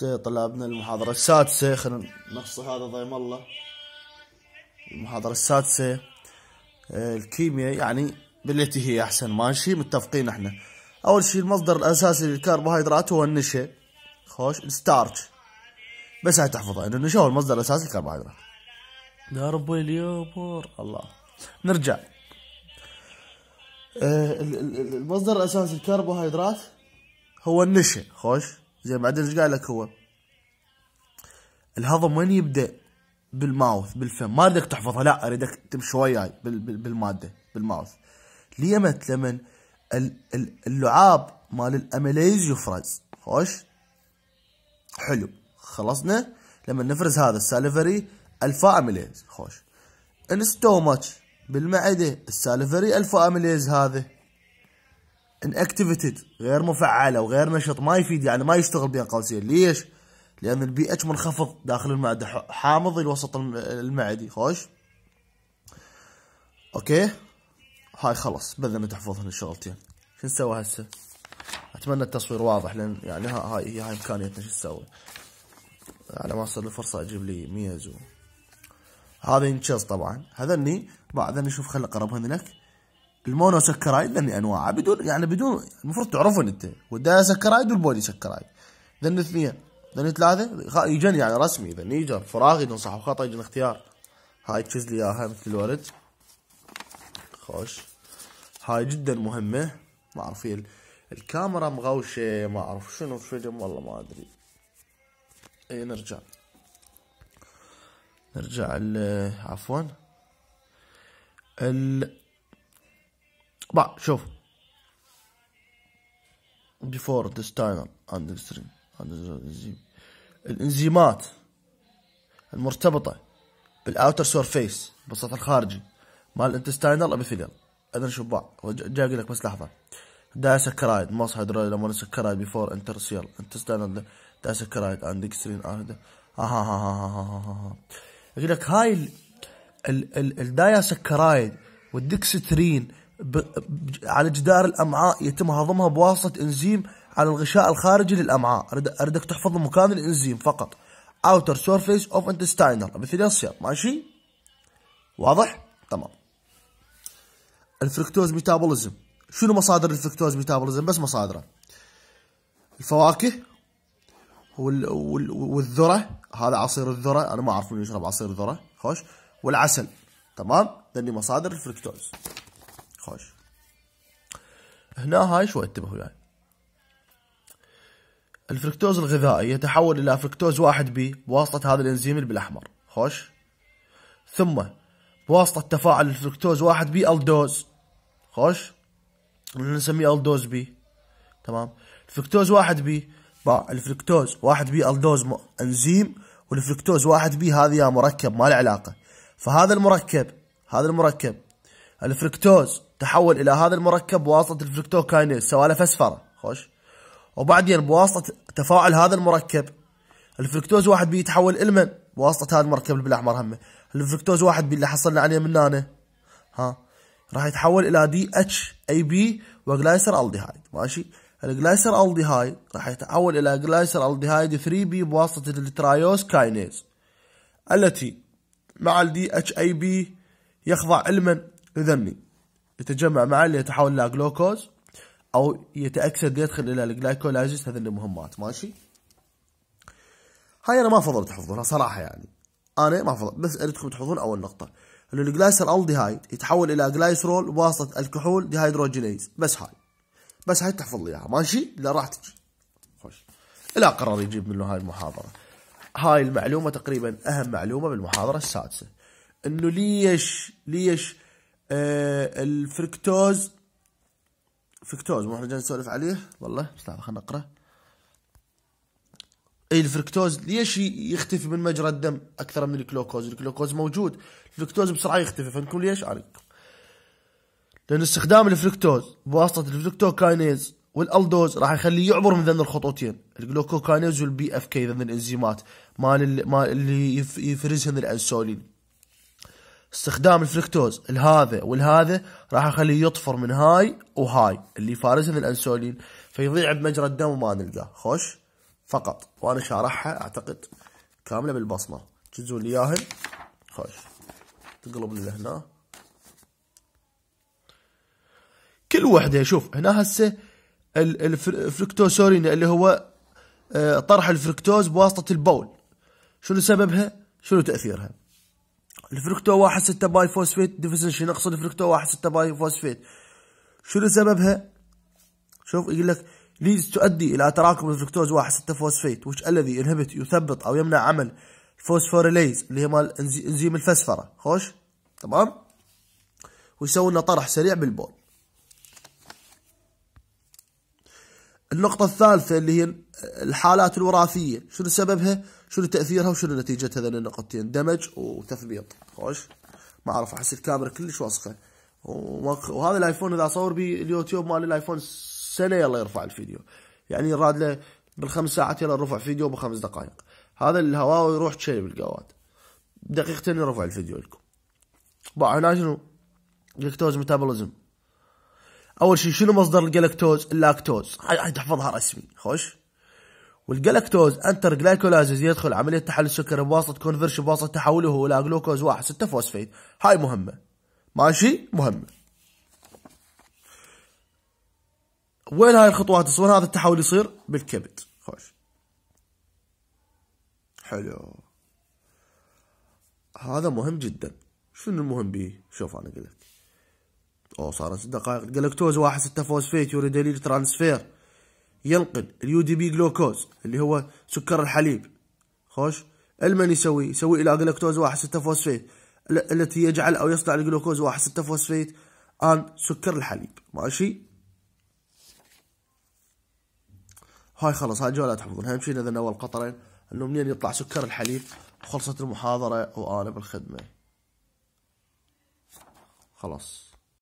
طلابنا المحاضرة السادسة خلينا نفصل هذا ضيم الله المحاضرة السادسة آه، الكيمياء يعني بالتي هي أحسن ماشي متفقين احنا أول شيء المصدر الأساسي للكربوهيدرات هو النشا خوش الستارش بس هاي تحفظها إنه النشا هو المصدر الأساسي للكربوهيدرات يا ربي اليوبر الله نرجع آه، المصدر الأساسي للكربوهيدرات هو النشا خوش زين بعدين ايش قال لك هو؟ الهضم وين يبدا؟ بالماوث بالفم ما اريدك تحفظها لا اريدك تمشي وياي بالماده بالماوث ليمت لمن اللعاب مال الاميليز يفرز خوش حلو خلصنا لما نفرز هذا السالفري الفا اميليز خوش انستوماتش بالمعده السالفري الفا اميليز هذا انكتيفيتد غير مفعله وغير نشط ما يفيد يعني ما يشتغل بين قوسين ليش؟ لان البي اتش منخفض داخل المعده حامض الوسط المعدي خوش اوكي هاي خلص بذنا هنا الشغلتين شو نسوي هسه؟ اتمنى التصوير واضح لان يعني هاي هي هاي امكانيتنا شو نسوي؟ على ما صار لي فرصه اجيب لي ميز هذا ينشز طبعا هذني بعد نشوف خل اقربهن لك المونوسكرايد لان انواعها بدون يعني بدون المفروض تعرفون انت سكرايد والبولي سكرايد ذن اثنين ذن ثلاثه يجن يعني رسمي اذا يجن فراغ يجن صح وخطا يجن اختيار هاي تشز لي اياها مثل الورد خوش هاي جدا مهمه ما اعرف الكاميرا مغوشه ما اعرف شنو فيلم والله ما ادري اي نرجع نرجع عفوا ال با شوف before this timer and extreme الانزيمات المرتبطة بالاوتر سورفيس بالسطح الخارجي مال الانتستاينال ابيثيليال اذن شباع جاي اقول لك بس لحظة دايسكرايد مص هيدرولي سكرايد بيفور انترسيال انتستاينال دايسكرايد اند اكسترين اها آه، ها ها ها ها يقول لك هاي الدايسكرايد والدكسترين على جدار الامعاء يتم هضمها بواسطه انزيم على الغشاء الخارجي للامعاء اريدك تحفظ مكان الانزيم فقط outer surface of intestinal مثل ماشي واضح تمام الفركتوز ميتابوليزم شنو مصادر الفركتوز ميتابوليزم بس مصادره الفواكه وال... وال... والذره هذا عصير الذره انا ما اعرف من يشرب عصير الذره خوش والعسل تمام ذني مصادر الفركتوز خوش هنا هاي شوي انتبهوا يعني الفركتوز الغذائي يتحول إلى فركتوز واحد بي بواسطة هذا الإنزيم اللي بالأحمر خوش ثم بواسطة تفاعل الفركتوز واحد بي ألدوز خوش نسميه ألدوز بي تمام الفركتوز واحد بي باع الفركتوز واحد بي ألدوز إنزيم والفركتوز واحد بي هذه مركب ما له علاقة فهذا المركب هذا المركب الفركتوز تحول الى هذا المركب بواسطه الفركتوكاينيز سوالف اسفره خوش وبعدين بواسطه تفاعل هذا المركب الفركتوز واحد بيتحول من بواسطه هذا المركب بالاحمر همه الفركتوز واحد اللي حصلنا عليه من هنا ها راح يتحول الى دي اتش اي بي وجلايسر الديهايد ماشي الجلايسر الديهايد راح يتحول الى جلايسر الديهايد 3 بي بواسطه الترايوس كاينيز التي مع الدي اتش اي بي يخضع المن بذمي يتجمع معه ليتحول إلى جلوكوز أو يتأكسد يدخل إلى الجلايكولايزيس هذه المهمات ماشي هاي أنا ما فضلت تحفظونها صراحة يعني أنا ما فضلت بس أريدكم تحفظون أول نقطة انه الجلايسر الديهايد يتحول الى جلايسرول بواسطه الكحول ديهيدروجينيز بس هاي بس هاي تحفظ لي اياها ماشي لا راح تجي خوش لا قرر يجيب منه هاي المحاضره هاي المعلومه تقريبا اهم معلومه بالمحاضره السادسه انه ليش ليش آه، الفركتوز فركتوز مو احنا جايين نسولف عليه والله استنى خلنا نقرا اي الفركتوز ليش يختفي من مجرى الدم اكثر من الجلوكوز الجلوكوز موجود الفركتوز بسرعه يختفي فنكون ليش عليك لان استخدام الفركتوز بواسطه الفركتوكاينيز والالدوز راح يخليه يعبر من ذن الخطوتين الجلوكوكاينيز والبي اف كي ذن الانزيمات مال اللي, ما اللي يفرزهن الانسولين استخدام الفركتوز لهذا والهذا راح اخليه يطفر من هاي وهاي اللي من الانسولين فيضيع بمجرى الدم وما نلقاه خوش فقط وانا شارحها اعتقد كامله بالبصمه تجزون لي اياهن خوش تقلب لي هنا كل وحده شوف هنا هسه الفركتوسورين اللي هو آه، طرح الفركتوز بواسطه البول شنو سببها شنو تاثيرها الفركتو واحد ستة باي فوسفيت شنو نقصد الفركتو واحد ستة باي فوسفيت شنو سببها؟ شوف يقول لك ليز تؤدي إلى تراكم الفركتوز واحد ستة فوسفيت وش الذي ينهبت يثبط أو يمنع عمل الفوسفوريليز اللي هي مال انزيم الفسفرة خوش تمام ويسوي لنا طرح سريع بالبول النقطة الثالثة اللي هي الحالات الوراثية شنو سببها؟ شنو تاثيرها وشنو نتيجتها هذا النقطتين دمج وتثبيط خوش ما اعرف احس الكاميرا كلش واسخه وهذا الايفون اذا اصور به اليوتيوب مال الايفون سنه يلا يرفع الفيديو يعني راد له بالخمس ساعات يلا رفع فيديو بخمس دقائق هذا الهواوي يروح تشيل بالقواد دقيقتين يرفع الفيديو لكم باع هنا شنو جلكتوز ميتابوليزم اول شيء شنو مصدر الجلكتوز اللاكتوز هاي تحفظها رسمي خوش والجلاكتوز انتر جلايكولايزز يدخل عملية تحلل السكر بواسطة كونفرشن بواسطة تحوله إلى جلوكوز 1 6 فوسفيت هاي مهمة ماشي مهمة وين هاي الخطوات وين هذا التحول يصير بالكبد خوش حلو هذا مهم جدا شنو المهم به شوف انا اقول لك او صار 6 دقائق جلاكتوز 1 6 فوسفيت دليل ترانسفير ينقل اليو دي بي جلوكوز اللي هو سكر الحليب خوش المن يسوي يسوي الى جلوكوز 1 6 فوسفيت التي يجعل او يصنع الجلوكوز 1 6 فوسفيت عن سكر الحليب ماشي هاي خلص هاي جوله تحفظون اهم شيء اذا اول قطرين انه منين يطلع سكر الحليب خلصت المحاضره وانا بالخدمه خلاص